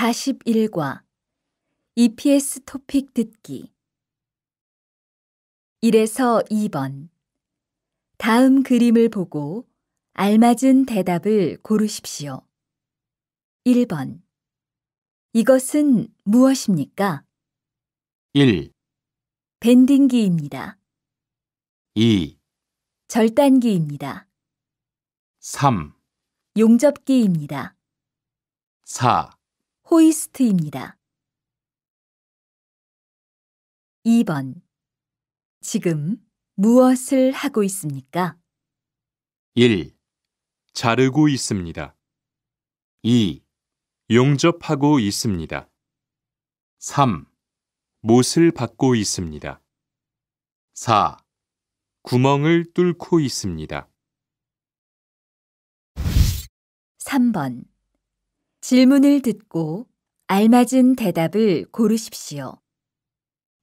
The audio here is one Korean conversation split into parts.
41과 EPS 토픽 듣기 1에서 2번 다음 그림을 보고 알맞은 대답을 고르십시오. 1번 이것은 무엇입니까? 1 밴딩기입니다. 2 절단기입니다. 3 용접기입니다. 4 호이스트입니다. 2번 지금 무엇을 하고 있습니까? 1. 자르고 있습니다. 2. 용접하고 있습니다. 3. 못을 받고 있습니다. 4. 구멍을 뚫고 있습니다. 3번 질문을 듣고 알맞은 대답을 고르십시오.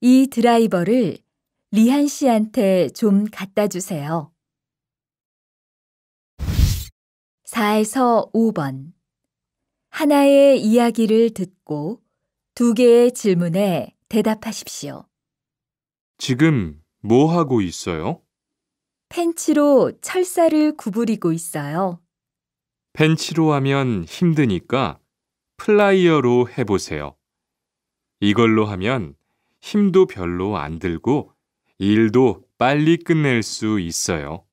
이 드라이버를 리한 씨한테 좀 갖다 주세요. 4에서 5번. 하나의 이야기를 듣고 두 개의 질문에 대답하십시오. 지금 뭐 하고 있어요? 펜치로 철사를 구부리고 있어요. 벤치로 하면 힘드니까 플라이어로 해보세요. 이걸로 하면 힘도 별로 안 들고 일도 빨리 끝낼 수 있어요.